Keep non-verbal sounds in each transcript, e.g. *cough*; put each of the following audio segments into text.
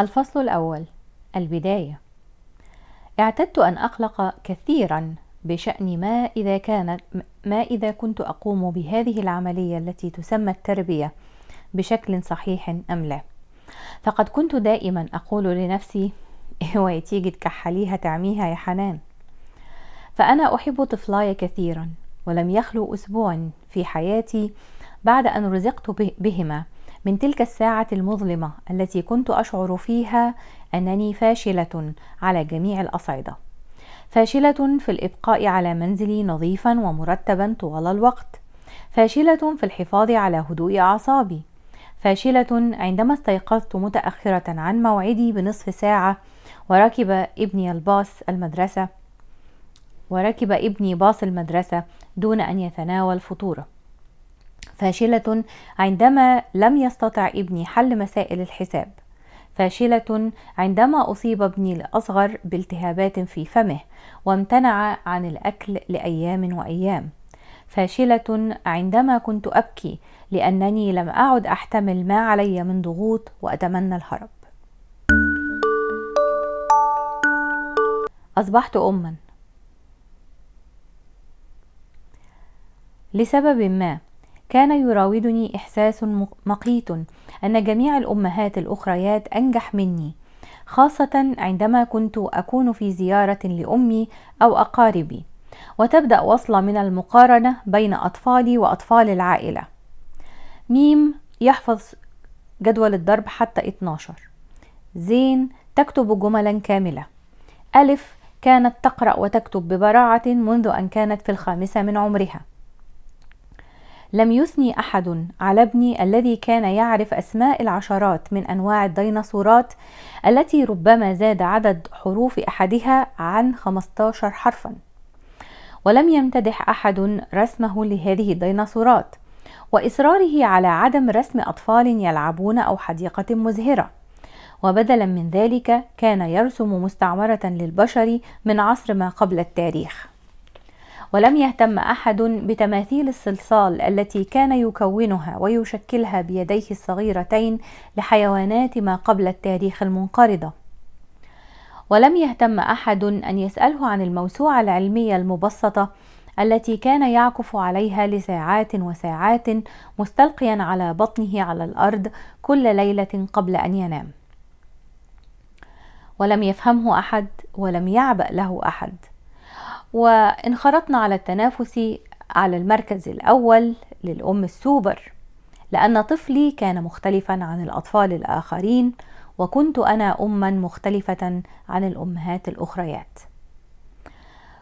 الفصل الأول البداية اعتدت أن أقلق كثيرا بشأن ما إذا كانت ما إذا كنت أقوم بهذه العملية التي تسمى التربية بشكل صحيح أم لا فقد كنت دائما أقول لنفسي اوعي إيه تيجي تكحليها تعميها يا حنان فأنا أحب طفلاي كثيرا ولم يخلو أسبوع في حياتي بعد أن رزقت بهما من تلك الساعة المظلمة التي كنت أشعر فيها أنني فاشلة على جميع الأصعدة فاشلة في الإبقاء على منزلي نظيفا ومرتبا طوال الوقت فاشلة في الحفاظ على هدوء أعصابي فاشلة عندما استيقظت متأخرة عن موعدي بنصف ساعة وركب ابني الباص المدرسة وركب ابني باص المدرسة دون أن يتناول فطوره فاشلة عندما لم يستطع ابني حل مسائل الحساب فاشلة عندما أصيب ابني الأصغر بالتهابات في فمه وامتنع عن الأكل لأيام وأيام فاشلة عندما كنت أبكي لأنني لم أعد أحتمل ما علي من ضغوط وأتمنى الهرب أصبحت أمًا لسبب ما كان يراودني إحساس مقيت أن جميع الأمهات الأخريات أنجح مني خاصة عندما كنت أكون في زيارة لأمي أو أقاربي وتبدأ وصلة من المقارنة بين أطفالي وأطفال العائلة ميم يحفظ جدول الضرب حتى 12 زين تكتب جملا كاملة ألف كانت تقرأ وتكتب ببراعة منذ أن كانت في الخامسة من عمرها لم يثني أحد على ابني الذي كان يعرف أسماء العشرات من أنواع الديناصورات التي ربما زاد عدد حروف أحدها عن 15 حرفا ولم يمتدح أحد رسمه لهذه الديناصورات وإصراره على عدم رسم أطفال يلعبون أو حديقة مزهرة وبدلا من ذلك كان يرسم مستعمرة للبشر من عصر ما قبل التاريخ ولم يهتم أحد بتماثيل الصلصال التي كان يكونها ويشكلها بيديه الصغيرتين لحيوانات ما قبل التاريخ المنقرضة ولم يهتم أحد أن يسأله عن الموسوعة العلمية المبسطة التي كان يعكف عليها لساعات وساعات مستلقيا على بطنه على الارض كل ليله قبل ان ينام ولم يفهمه احد ولم يعبا له احد وانخرطنا على التنافس على المركز الأول للأم السوبر لأن طفلي كان مختلفا عن الأطفال الآخرين وكنت أنا أما مختلفة عن الأمهات الأخريات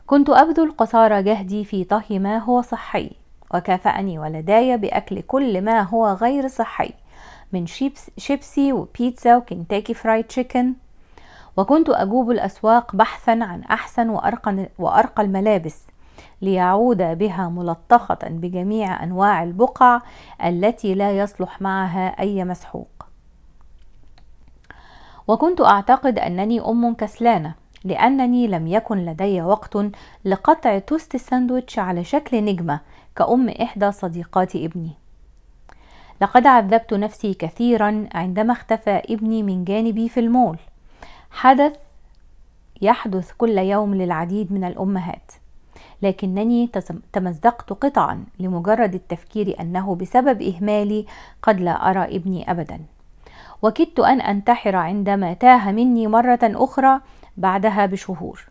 كنت أبذل قصارى جهدي في طهي ما هو صحي وكافأني ولداي بأكل كل ما هو غير صحي من شيبس شيبسي وبيتزا وكنتاكي فرايد تشيكن وكنت أجوب الأسواق بحثا عن أحسن وأرقى, وأرقى الملابس ليعود بها ملطخة بجميع أنواع البقع التي لا يصلح معها أي مسحوق وكنت أعتقد أنني أم كسلانة لأنني لم يكن لدي وقت لقطع توست الساندويتش على شكل نجمة كأم إحدى صديقات ابني لقد عذبت نفسي كثيرا عندما اختفى ابني من جانبي في المول حدث يحدث كل يوم للعديد من الأمهات لكنني تمزقت قطعا لمجرد التفكير أنه بسبب إهمالي قد لا أرى ابني أبدا وكدت أن أنتحر عندما تاه مني مرة أخرى بعدها بشهور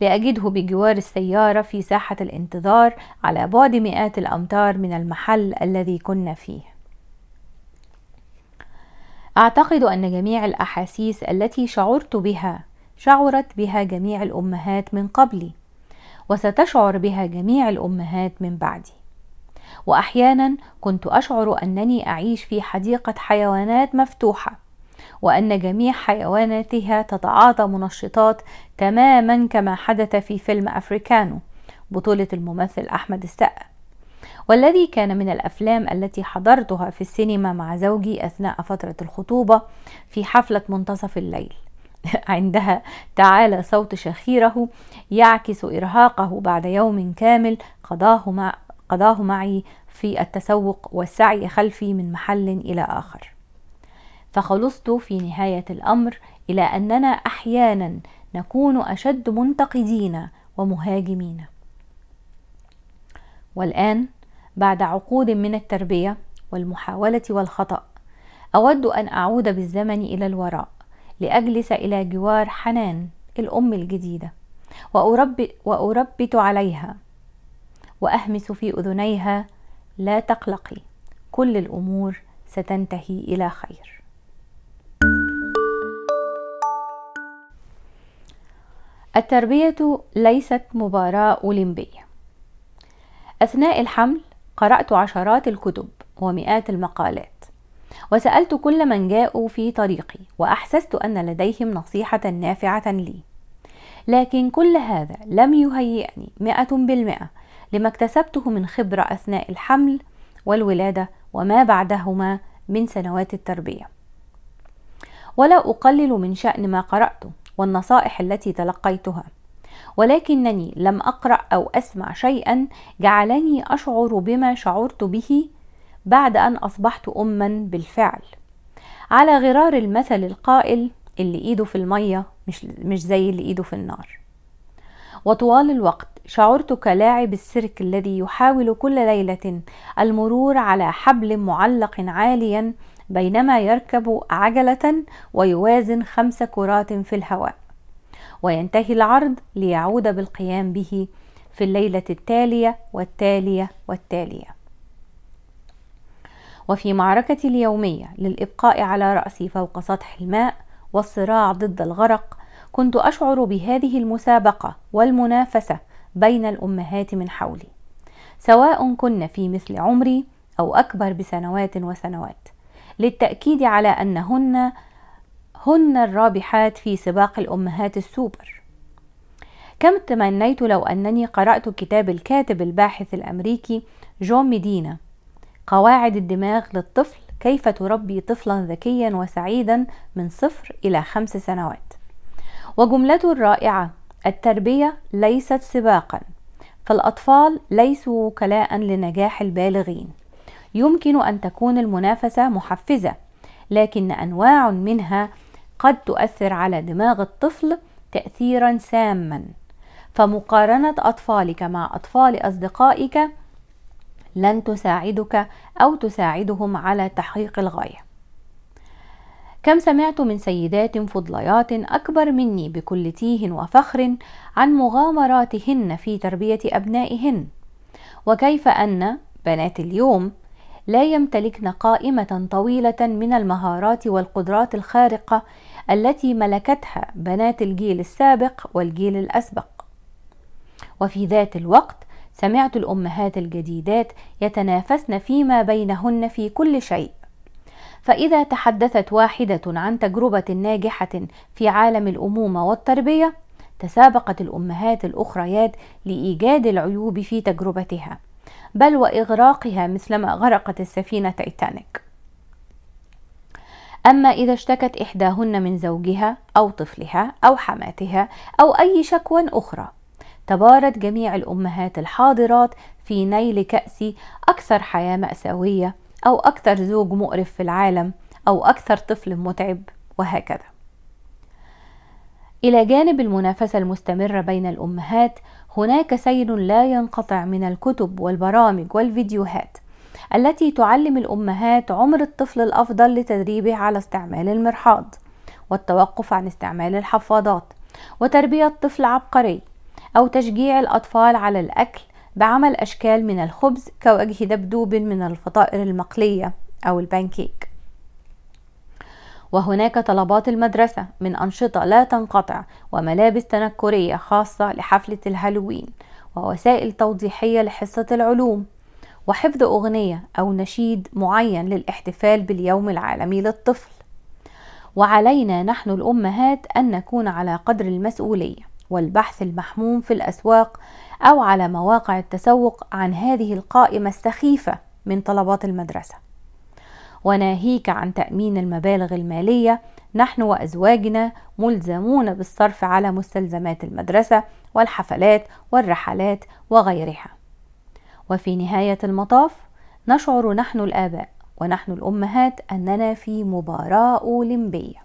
لأجده بجوار السيارة في ساحة الانتظار على بعد مئات الأمتار من المحل الذي كنا فيه أعتقد أن جميع الأحاسيس التي شعرت بها شعرت بها جميع الأمهات من قبلي وستشعر بها جميع الأمهات من بعدي وأحيانا كنت أشعر أنني أعيش في حديقة حيوانات مفتوحة وأن جميع حيواناتها تتعاطى منشطات تماما كما حدث في فيلم أفريكانو بطولة الممثل أحمد السقا والذي كان من الأفلام التي حضرتها في السينما مع زوجي أثناء فترة الخطوبة في حفلة منتصف الليل *laughs* عندها تعالى صوت شخيره يعكس إرهاقه بعد يوم كامل قضاه, مع قضاه معي في التسوق والسعي خلفي من محل إلى آخر فخلصت في نهاية الأمر إلى أننا أحيانا نكون أشد منتقدين ومهاجمين والآن بعد عقود من التربية والمحاولة والخطأ أود أن أعود بالزمن إلى الوراء لأجلس إلى جوار حنان الأم الجديدة وأربت عليها وأهمس في أذنيها لا تقلقي كل الأمور ستنتهي إلى خير التربية ليست مباراة أولمبية أثناء الحمل قرأت عشرات الكتب ومئات المقالات وسألت كل من جاءوا في طريقي وأحسست أن لديهم نصيحة نافعة لي لكن كل هذا لم يهيئني مئة بالمئة لما اكتسبته من خبرة أثناء الحمل والولادة وما بعدهما من سنوات التربية ولا أقلل من شأن ما قرأته والنصائح التي تلقيتها ولكنني لم أقرأ أو أسمع شيئا جعلني أشعر بما شعرت به بعد أن أصبحت أما بالفعل على غرار المثل القائل اللي إيده في المية مش, مش زي اللي إيده في النار وطوال الوقت شعرت كلاعب السيرك الذي يحاول كل ليلة المرور على حبل معلق عاليا بينما يركب عجلة ويوازن خمس كرات في الهواء وينتهي العرض ليعود بالقيام به في الليلة التالية والتالية والتالية وفي معركة اليومية للإبقاء على رأسي فوق سطح الماء والصراع ضد الغرق كنت أشعر بهذه المسابقة والمنافسة بين الأمهات من حولي سواء كن في مثل عمري أو أكبر بسنوات وسنوات للتأكيد على أنهن هن الرابحات في سباق الأمهات السوبر كم تمنيت لو أنني قرأت كتاب الكاتب الباحث الأمريكي جون ميدينا قواعد الدماغ للطفل كيف تربي طفلا ذكيا وسعيدا من صفر إلى خمس سنوات وجملته الرائعة التربية ليست سباقا فالأطفال ليسوا وكلاء لنجاح البالغين يمكن أن تكون المنافسة محفزة لكن أنواع منها قد تؤثر على دماغ الطفل تأثيرا ساما فمقارنة أطفالك مع أطفال أصدقائك لن تساعدك أو تساعدهم على تحقيق الغاية كم سمعت من سيدات فضليات أكبر مني بكل تيه وفخر عن مغامراتهن في تربية أبنائهن وكيف أن بنات اليوم لا يمتلكن قائمة طويلة من المهارات والقدرات الخارقة التي ملكتها بنات الجيل السابق والجيل الأسبق. وفي ذات الوقت سمعت الأمهات الجديدات يتنافسن فيما بينهن في كل شيء. فإذا تحدثت واحدة عن تجربة ناجحة في عالم الأمومة والتربية، تسابقت الأمهات الأخريات لإيجاد العيوب في تجربتها بل وإغراقها مثلما غرقت السفينة تايتانيك أما إذا اشتكت إحداهن من زوجها أو طفلها أو حماتها أو أي شكوى أخرى تبارت جميع الأمهات الحاضرات في نيل كأس أكثر حياة مأساوية أو أكثر زوج مقرف في العالم أو أكثر طفل متعب وهكذا إلى جانب المنافسة المستمرة بين الأمهات هناك سيل لا ينقطع من الكتب والبرامج والفيديوهات التي تعلم الأمهات عمر الطفل الأفضل لتدريبه على استعمال المرحاض والتوقف عن استعمال الحفاضات وتربية طفل عبقري أو تشجيع الأطفال على الأكل بعمل أشكال من الخبز كوجه دبدوب من الفطائر المقلية أو البانكيك وهناك طلبات المدرسة من أنشطة لا تنقطع وملابس تنكرية خاصة لحفلة الهالوين ووسائل توضيحية لحصة العلوم وحفظ أغنية أو نشيد معين للاحتفال باليوم العالمي للطفل وعلينا نحن الأمهات أن نكون على قدر المسؤولية والبحث المحموم في الأسواق أو على مواقع التسوق عن هذه القائمة السخيفة من طلبات المدرسة وناهيك عن تأمين المبالغ المالية نحن وأزواجنا ملزمون بالصرف على مستلزمات المدرسة والحفلات والرحلات وغيرها. وفي نهاية المطاف نشعر نحن الآباء ونحن الأمهات أننا في مباراة أولمبية.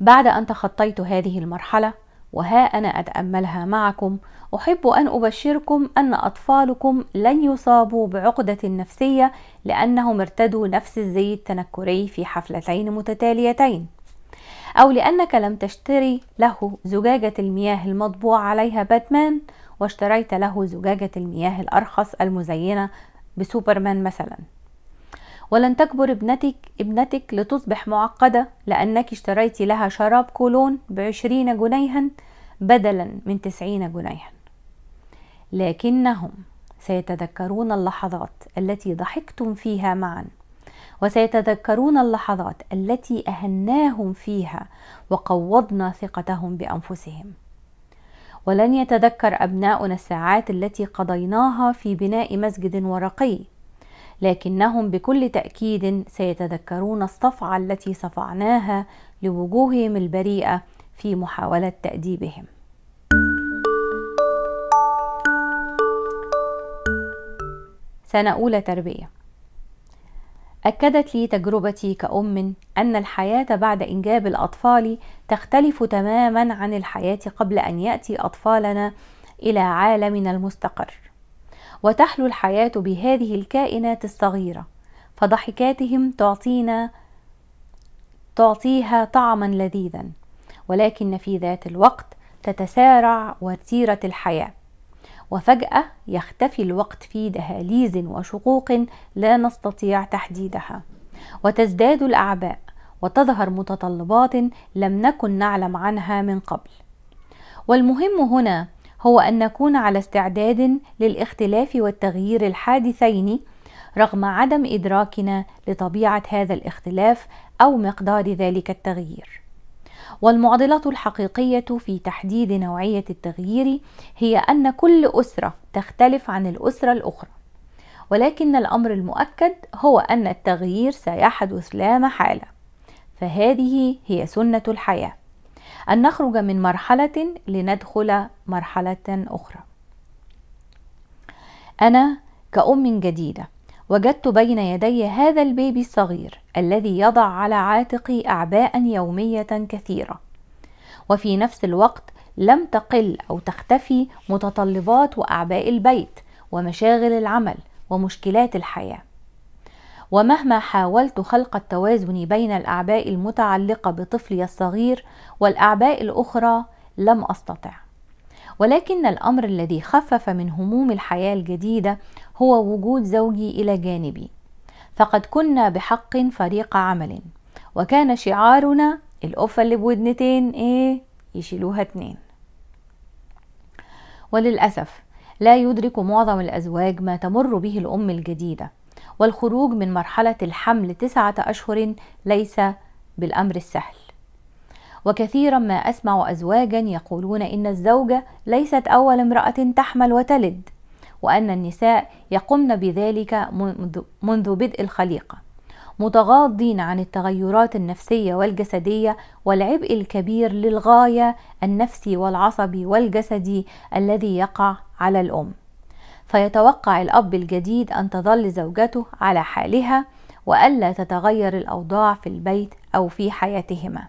بعد أن تخطيت هذه المرحلة وها أنا أتأملها معكم أحب أن أبشركم أن أطفالكم لن يصابوا بعقدة نفسية لأنهم ارتدوا نفس الزي التنكري في حفلتين متتاليتين أو لأنك لم تشتري له زجاجة المياه المطبوع عليها باتمان واشتريت له زجاجة المياه الأرخص المزينة بسوبرمان مثلاً ولن تكبر ابنتك ابنتك لتصبح معقدة لأنك اشتريت لها شراب كولون بعشرين جنيها بدلا من تسعين جنيها لكنهم سيتذكرون اللحظات التي ضحكتم فيها معا وسيتذكرون اللحظات التي اهناهم فيها وقوضنا ثقتهم بانفسهم ولن يتذكر ابناؤنا الساعات التي قضيناها في بناء مسجد ورقي لكنهم بكل تأكيد سيتذكرون الصفعة التي صفعناها لوجوههم البريئة في محاولة تأديبهم. سنة أولى تربية أكدت لي تجربتي كأم أن الحياة بعد إنجاب الأطفال تختلف تماما عن الحياة قبل أن يأتي أطفالنا إلى عالمنا المستقر وتحلو الحياة بهذه الكائنات الصغيرة فضحكاتهم تعطينا تعطيها طعما لذيذا ولكن في ذات الوقت تتسارع وتيرة الحياة وفجأة يختفي الوقت في دهاليز وشقوق لا نستطيع تحديدها وتزداد الأعباء وتظهر متطلبات لم نكن نعلم عنها من قبل والمهم هنا هو أن نكون على استعداد للاختلاف والتغيير الحادثين رغم عدم إدراكنا لطبيعة هذا الاختلاف أو مقدار ذلك التغيير. والمعضلة الحقيقية في تحديد نوعية التغيير هي أن كل أسرة تختلف عن الأسرة الأخرى، ولكن الأمر المؤكد هو أن التغيير سيحدث لا محالة، فهذه هي سنة الحياة. أن نخرج من مرحلة لندخل مرحلة أخرى أنا كأم جديدة وجدت بين يدي هذا البيبي الصغير الذي يضع على عاتقي أعباء يومية كثيرة وفي نفس الوقت لم تقل أو تختفي متطلبات وأعباء البيت ومشاغل العمل ومشكلات الحياه ومهما حاولت خلق التوازن بين الأعباء المتعلقة بطفلي الصغير والأعباء الأخرى لم أستطع ولكن الأمر الذي خفف من هموم الحياة الجديدة هو وجود زوجي إلى جانبي فقد كنا بحق فريق عمل وكان شعارنا القفة اللي بودنتين إيه يشيلوها اتنين وللأسف لا يدرك معظم الأزواج ما تمر به الأم الجديدة والخروج من مرحلة الحمل تسعة أشهر ليس بالأمر السهل وكثيرا ما أسمع أزواجا يقولون إن الزوجة ليست أول امرأة تحمل وتلد وأن النساء يقمن بذلك منذ, بدء الخليقة متغاضين عن التغيرات النفسية والجسدية والعبء الكبير للغاية النفسي والعصبي والجسدي الذي يقع على الأم فيتوقع الأب الجديد أن تظل زوجته على حالها وألا تتغير الأوضاع في البيت أو في حياتهما.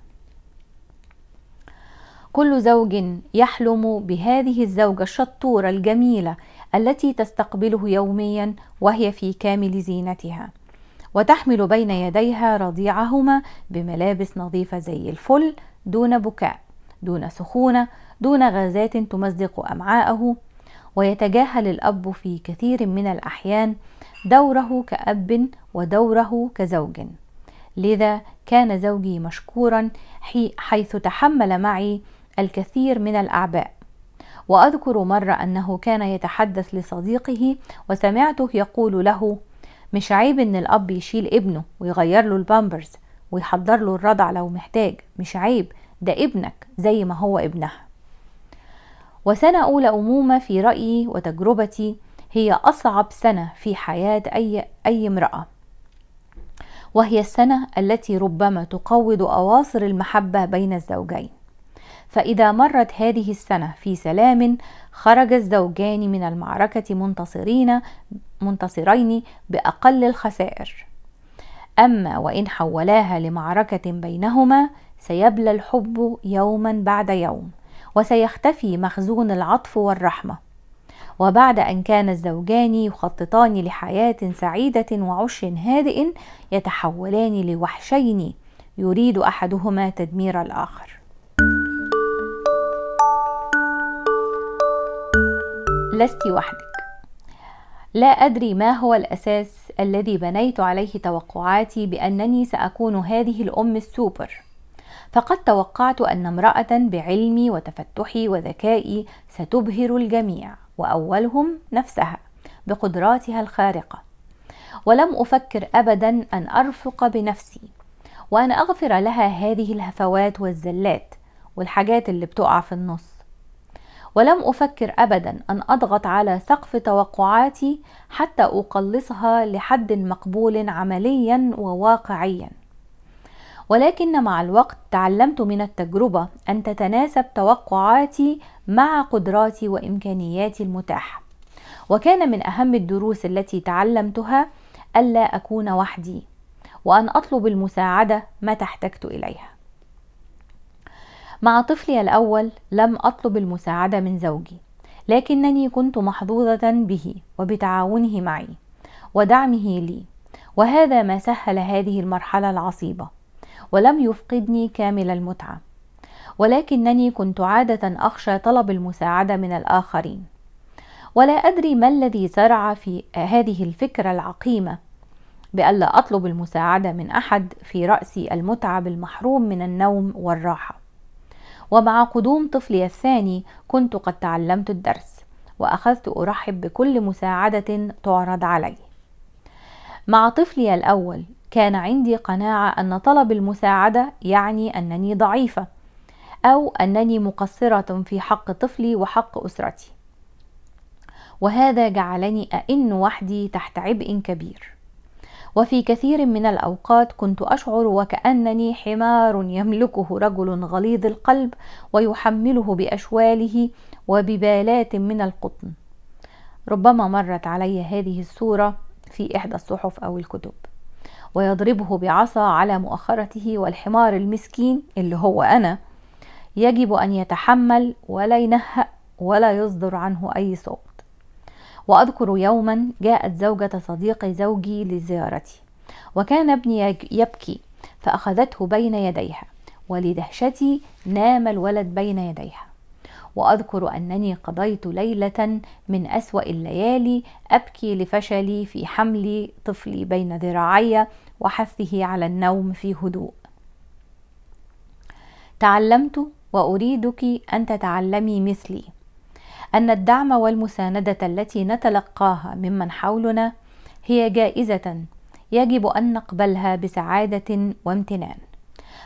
كل زوج يحلم بهذه الزوجة الشطورة الجميلة التي تستقبله يوميا وهي في كامل زينتها وتحمل بين يديها رضيعهما بملابس نظيفة زي الفل دون بكاء دون سخونة دون غازات تمزق أمعاءه ويتجاهل الأب في كثير من الأحيان دوره كأب ودوره كزوج لذا كان زوجي مشكورا حيث تحمل معي الكثير من الأعباء وأذكر مرة أنه كان يتحدث لصديقه وسمعته يقول له مش عيب إن الأب يشيل ابنه ويغير له البامبرز ويحضر له الرضع لو محتاج مش عيب ده ابنك زي ما هو ابنها وسنة أولى أمومة في رأيي وتجربتي هي أصعب سنة في حياة أي, أي امرأة وهي السنة التي ربما تقوض أواصر المحبة بين الزوجين فإذا مرت هذه السنة في سلام خرج الزوجان من المعركة منتصرين منتصرين بأقل الخسائر أما وإن حولاها لمعركة بينهما سيبلى الحب يوما بعد يوم وسيختفي مخزون العطف والرحمه وبعد ان كان الزوجان يخططان لحياه سعيده وعش هادئ يتحولان لوحشين يريد احدهما تدمير الاخر لست وحدك لا ادري ما هو الاساس الذي بنيت عليه توقعاتي بانني ساكون هذه الام السوبر فقد توقعت أن امرأة بعلمي وتفتحي وذكائي ستبهر الجميع وأولهم نفسها بقدراتها الخارقة ولم أفكر أبدا أن أرفق بنفسي وأن أغفر لها هذه الهفوات والزلات والحاجات اللي بتقع في النص ولم أفكر أبدا أن أضغط على سقف توقعاتي حتى أقلصها لحد مقبول عمليا وواقعيا ولكن مع الوقت تعلمت من التجربة أن تتناسب توقعاتي مع قدراتي وإمكانياتي المتاحة وكان من أهم الدروس التي تعلمتها ألا أكون وحدي وأن أطلب المساعدة متى احتجت إليها مع طفلي الأول لم أطلب المساعدة من زوجي لكنني كنت محظوظة به وبتعاونه معي ودعمه لي وهذا ما سهل هذه المرحلة العصيبة ولم يفقدني كامل المتعة ولكنني كنت عادة أخشى طلب المساعدة من الآخرين ولا أدري ما الذي زرع في هذه الفكرة العقيمة بألا أطلب المساعدة من أحد في رأسي المتعب المحروم من النوم والراحة ومع قدوم طفلي الثاني كنت قد تعلمت الدرس وأخذت أرحب بكل مساعدة تعرض علي مع طفلي الأول كان عندي قناعة أن طلب المساعدة يعني أنني ضعيفة أو أنني مقصرة في حق طفلي وحق أسرتي وهذا جعلني أئن وحدي تحت عبء كبير وفي كثير من الأوقات كنت أشعر وكأنني حمار يملكه رجل غليظ القلب ويحمله بأشواله وببالات من القطن ربما مرت علي هذه الصورة في إحدى الصحف أو الكتب ويضربه بعصا على مؤخرته والحمار المسكين اللي هو أنا يجب أن يتحمل ولا ينهأ ولا يصدر عنه أي صوت وأذكر يوما جاءت زوجة صديق زوجي لزيارتي وكان ابني يبكي فأخذته بين يديها ولدهشتي نام الولد بين يديها وأذكر أنني قضيت ليلة من أسوأ الليالي أبكي لفشلي في حمل طفلي بين ذراعي وحثه على النوم في هدوء تعلمت وأريدك أن تتعلمي مثلي أن الدعم والمساندة التي نتلقاها ممن حولنا هي جائزة يجب أن نقبلها بسعادة وامتنان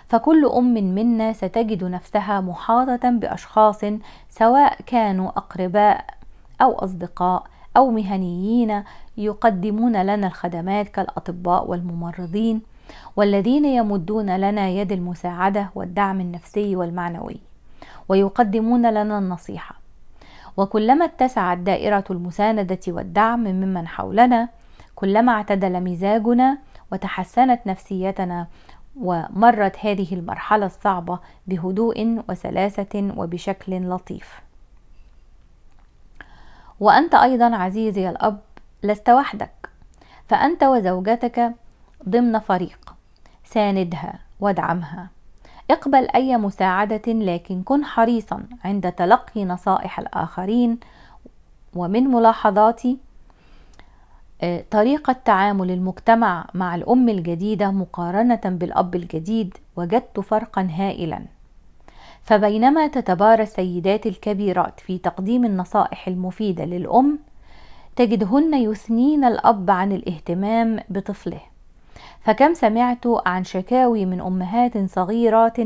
فكل أم منا ستجد نفسها محاطة بأشخاص سواء كانوا أقرباء أو أصدقاء أو مهنيين يقدمون لنا الخدمات كالأطباء والممرضين والذين يمدون لنا يد المساعدة والدعم النفسي والمعنوي ويقدمون لنا النصيحة وكلما اتسعت دائرة المساندة والدعم ممن حولنا كلما اعتدل مزاجنا وتحسنت نفسيتنا ومرت هذه المرحلة الصعبة بهدوء وسلاسة وبشكل لطيف وأنت أيضا عزيزي الأب لست وحدك فأنت وزوجتك ضمن فريق ساندها وادعمها اقبل أي مساعدة لكن كن حريصا عند تلقي نصائح الآخرين ومن ملاحظاتي آه، طريقة تعامل المجتمع مع الأم الجديدة مقارنة بالأب الجديد وجدت فرقا هائلا فبينما تتبارى السيدات الكبيرات في تقديم النصائح المفيدة للأم تجدهن يثنين الأب عن الاهتمام بطفله فكم سمعت عن شكاوي من أمهات صغيرات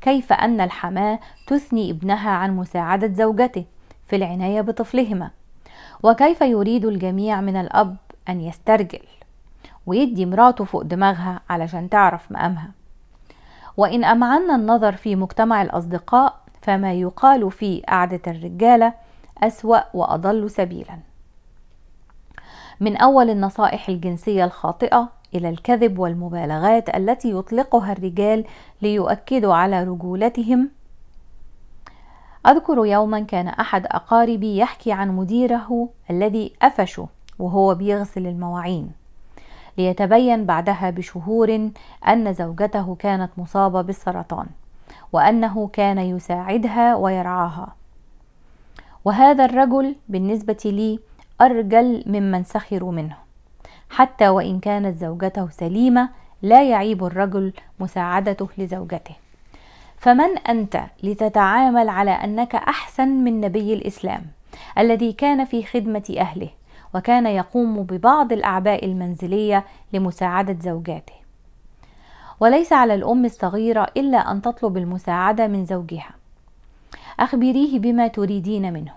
كيف أن الحماة تثني ابنها عن مساعدة زوجته في العناية بطفلهما وكيف يريد الجميع من الأب أن يسترجل ويدي مراته فوق دماغها علشان تعرف مقامها وإن أمعنا النظر في مجتمع الأصدقاء فما يقال في قعدة الرجالة أسوأ وأضل سبيلا من أول النصائح الجنسية الخاطئة إلى الكذب والمبالغات التي يطلقها الرجال ليؤكدوا على رجولتهم أذكر يوما كان أحد أقاربي يحكي عن مديره الذي أفشه وهو بيغسل المواعين ليتبين بعدها بشهور أن زوجته كانت مصابة بالسرطان وأنه كان يساعدها ويرعاها وهذا الرجل بالنسبة لي أرجل ممن سخروا منه حتى وإن كانت زوجته سليمة لا يعيب الرجل مساعدته لزوجته فمن أنت لتتعامل على أنك أحسن من نبي الإسلام الذي كان في خدمة أهله وكان يقوم ببعض الأعباء المنزلية لمساعدة زوجاته وليس على الأم الصغيرة إلا أن تطلب المساعدة من زوجها أخبريه بما تريدين منه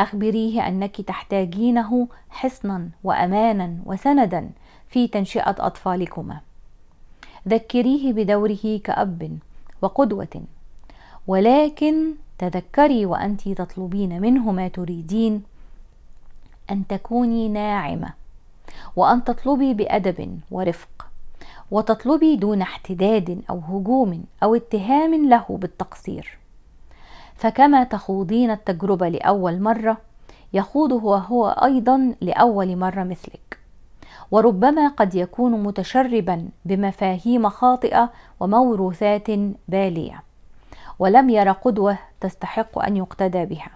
أخبريه أنك تحتاجينه حصنا وأمانا وسندا في تنشئة أطفالكما ذكريه بدوره كأب وقدوة ولكن تذكري وأنت تطلبين منه ما تريدين ان تكوني ناعمه وان تطلبي بادب ورفق وتطلبي دون احتداد او هجوم او اتهام له بالتقصير فكما تخوضين التجربه لاول مره يخوضه هو هو ايضا لاول مره مثلك وربما قد يكون متشربا بمفاهيم خاطئه وموروثات باليه ولم ير قدوه تستحق ان يقتدى بها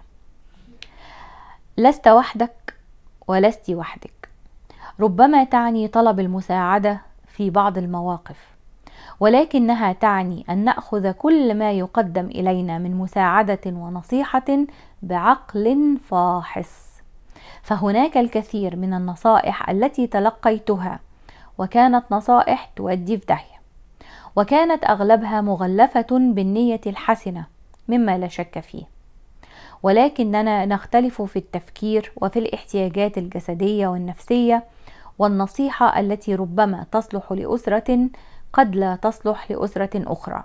لست وحدك ولست وحدك ربما تعني طلب المساعده في بعض المواقف ولكنها تعني ان ناخذ كل ما يقدم الينا من مساعده ونصيحه بعقل فاحص فهناك الكثير من النصائح التي تلقيتها وكانت نصائح تؤدي في داهيه وكانت اغلبها مغلفه بالنيه الحسنه مما لا شك فيه ولكننا نختلف في التفكير وفي الاحتياجات الجسديه والنفسيه والنصيحه التي ربما تصلح لاسره قد لا تصلح لاسره اخرى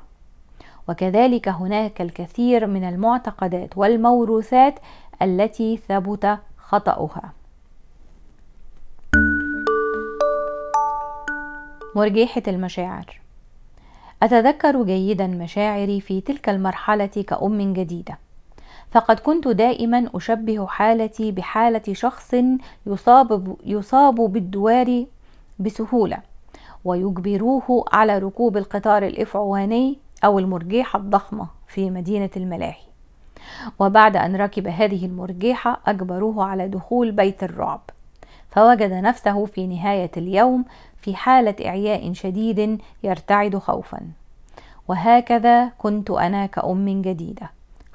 وكذلك هناك الكثير من المعتقدات والموروثات التي ثبت خطاها مرجحة المشاعر أتذكر جيدا مشاعري في تلك المرحلة كأم جديدة فقد كنت دائما أشبه حالتي بحالة شخص يصاب, يصاب بالدوار بسهولة ويجبروه على ركوب القطار الإفعواني أو المرجيحة الضخمة في مدينة الملاهي وبعد أن ركب هذه المرجيحة أجبروه على دخول بيت الرعب فوجد نفسه في نهاية اليوم في حالة إعياء شديد يرتعد خوفا وهكذا كنت أنا كأم جديدة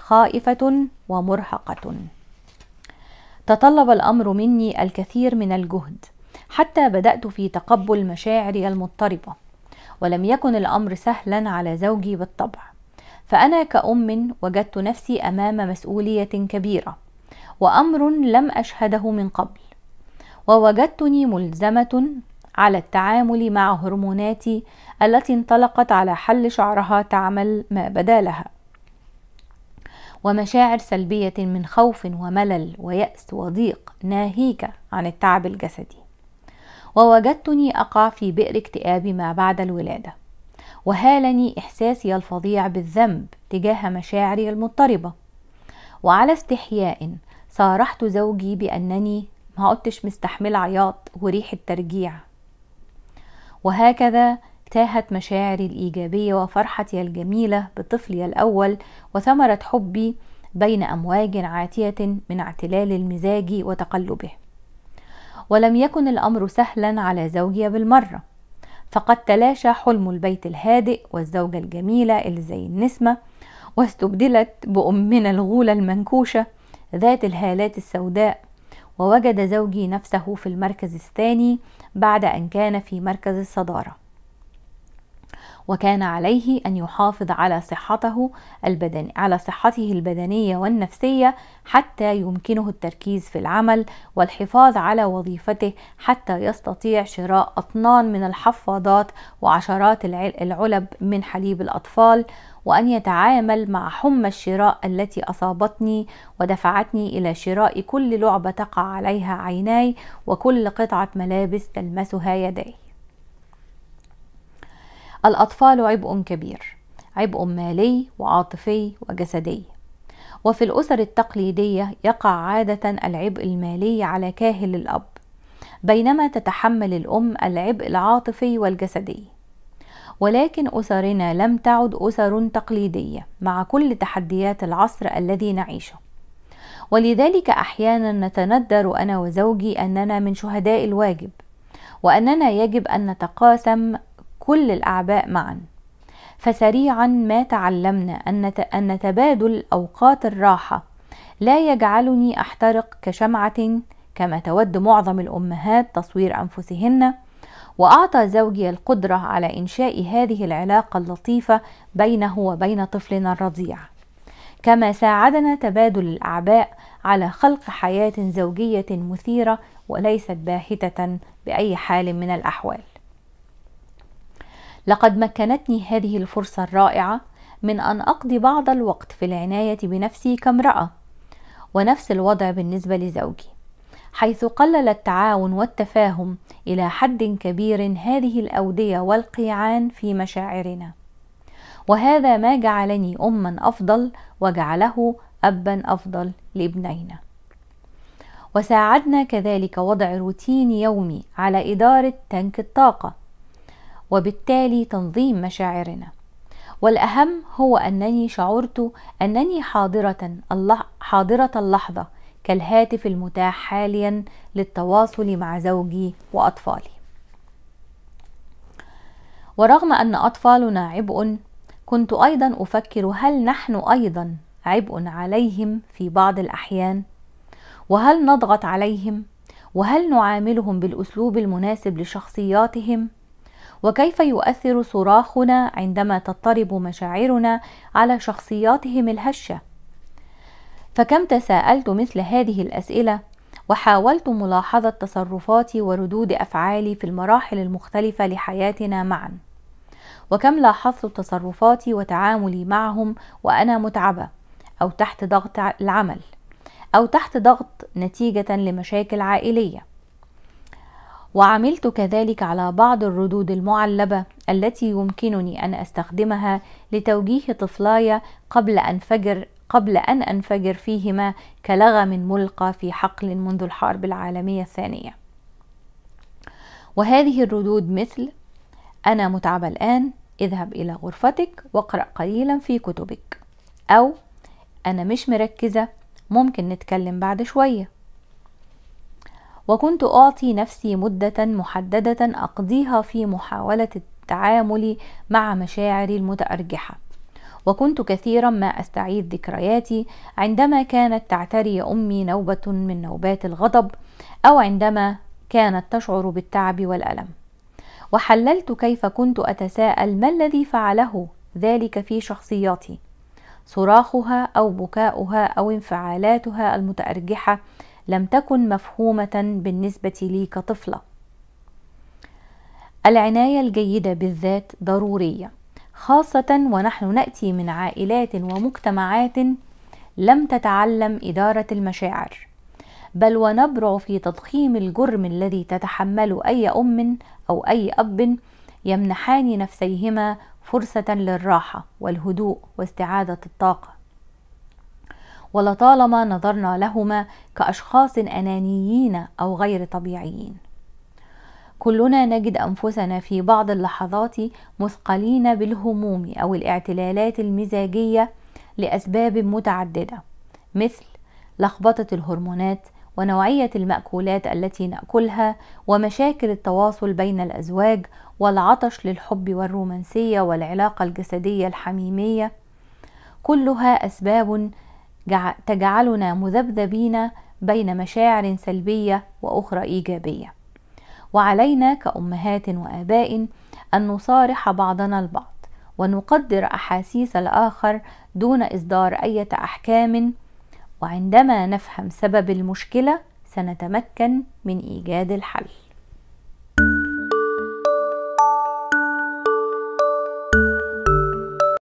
خائفة ومرهقة. تطلب الأمر مني الكثير من الجهد، حتى بدأت في تقبل مشاعري المضطربة، ولم يكن الأمر سهلا على زوجي بالطبع، فأنا كأم وجدت نفسي أمام مسؤولية كبيرة، وأمر لم أشهده من قبل، ووجدتني ملزمة على التعامل مع هرموناتي التي انطلقت على حل شعرها تعمل ما بدا لها ومشاعر سلبية من خوف وملل ويأس وضيق ناهيك عن التعب الجسدي ووجدتني أقع في بئر اكتئاب ما بعد الولادة وهالني إحساسي الفظيع بالذنب تجاه مشاعري المضطربة وعلى استحياء صارحت زوجي بأنني ما عدتش مستحمل عياط وريحة ترجيع وهكذا تاهت مشاعري الإيجابية وفرحتي الجميلة بطفلي الأول وثمرة حبي بين أمواج عاتية من اعتلال المزاج وتقلبه ولم يكن الأمر سهلا على زوجي بالمرة فقد تلاشى حلم البيت الهادئ والزوجة الجميلة اللي زي النسمة واستبدلت بأمنا الغولة المنكوشة ذات الهالات السوداء ووجد زوجي نفسه في المركز الثاني بعد أن كان في مركز الصدارة وكان عليه أن يحافظ على صحته البدني على صحته البدنية والنفسية حتى يمكنه التركيز في العمل والحفاظ على وظيفته حتى يستطيع شراء أطنان من الحفاضات وعشرات العلب من حليب الأطفال وأن يتعامل مع حمى الشراء التي أصابتني ودفعتني إلى شراء كل لعبة تقع عليها عيناي وكل قطعة ملابس تلمسها يداي الأطفال عبء كبير عبء مالي وعاطفي وجسدي وفي الأسر التقليدية يقع عادة العبء المالي على كاهل الأب بينما تتحمل الأم العبء العاطفي والجسدي ولكن أسرنا لم تعد أسر تقليدية مع كل تحديات العصر الذي نعيشه ولذلك أحيانا نتندر أنا وزوجي أننا من شهداء الواجب وأننا يجب أن نتقاسم كل الأعباء معا فسريعا ما تعلمنا أن تبادل أوقات الراحة لا يجعلني أحترق كشمعة كما تود معظم الأمهات تصوير أنفسهن وأعطى زوجي القدرة على إنشاء هذه العلاقة اللطيفة بينه وبين طفلنا الرضيع كما ساعدنا تبادل الأعباء على خلق حياة زوجية مثيرة وليست باهتة بأي حال من الأحوال لقد مكنتني هذه الفرصة الرائعة من أن أقضي بعض الوقت في العناية بنفسي كامرأة ونفس الوضع بالنسبة لزوجي حيث قلل التعاون والتفاهم إلى حد كبير هذه الأودية والقيعان في مشاعرنا وهذا ما جعلني أما أفضل وجعله أبا أفضل لابنينا وساعدنا كذلك وضع روتين يومي على إدارة تنك الطاقة وبالتالي تنظيم مشاعرنا والأهم هو أنني شعرت أنني حاضرة حاضرة اللحظة كالهاتف المتاح حاليا للتواصل مع زوجي وأطفالي ورغم أن أطفالنا عبء كنت أيضا أفكر هل نحن أيضا عبء عليهم في بعض الأحيان وهل نضغط عليهم وهل نعاملهم بالأسلوب المناسب لشخصياتهم وكيف يؤثر صراخنا عندما تضطرب مشاعرنا على شخصياتهم الهشه فكم تساءلت مثل هذه الاسئله وحاولت ملاحظه تصرفاتي وردود افعالي في المراحل المختلفه لحياتنا معا وكم لاحظت تصرفاتي وتعاملي معهم وانا متعبه او تحت ضغط العمل او تحت ضغط نتيجه لمشاكل عائليه وعملت كذلك على بعض الردود المعلبة التي يمكنني أن أستخدمها لتوجيه طفلاي قبل فجر قبل أن أنفجر فيهما كلغم ملقى في حقل منذ الحرب العالمية الثانية وهذه الردود مثل أنا متعبة الآن اذهب إلى غرفتك واقرأ قليلا في كتبك أو أنا مش مركزة ممكن نتكلم بعد شوية وكنت أعطي نفسي مدة محددة أقضيها في محاولة التعامل مع مشاعري المتأرجحة وكنت كثيرا ما استعيد ذكرياتي عندما كانت تعتري امي نوبه من نوبات الغضب او عندما كانت تشعر بالتعب والالم وحللت كيف كنت اتساءل ما الذي فعله ذلك في شخصياتي صراخها او بكاؤها او انفعالاتها المتارجحه لم تكن مفهومة بالنسبة لي كطفلة. العناية الجيدة بالذات ضرورية، خاصة ونحن نأتي من عائلات ومجتمعات لم تتعلم إدارة المشاعر، بل ونبرع في تضخيم الجرم الذي تتحمل أي أم أو أي أب يمنحان نفسيهما فرصة للراحة والهدوء واستعادة الطاقة. ولطالما نظرنا لهما كاشخاص انانيين او غير طبيعيين كلنا نجد انفسنا في بعض اللحظات مثقلين بالهموم او الاعتلالات المزاجيه لاسباب متعدده مثل لخبطه الهرمونات ونوعيه الماكولات التي ناكلها ومشاكل التواصل بين الازواج والعطش للحب والرومانسيه والعلاقه الجسديه الحميميه كلها اسباب تجعلنا مذبذبين بين مشاعر سلبيه واخرى ايجابيه وعلينا كامهات واباء ان نصارح بعضنا البعض ونقدر احاسيس الاخر دون اصدار اي احكام وعندما نفهم سبب المشكله سنتمكن من ايجاد الحل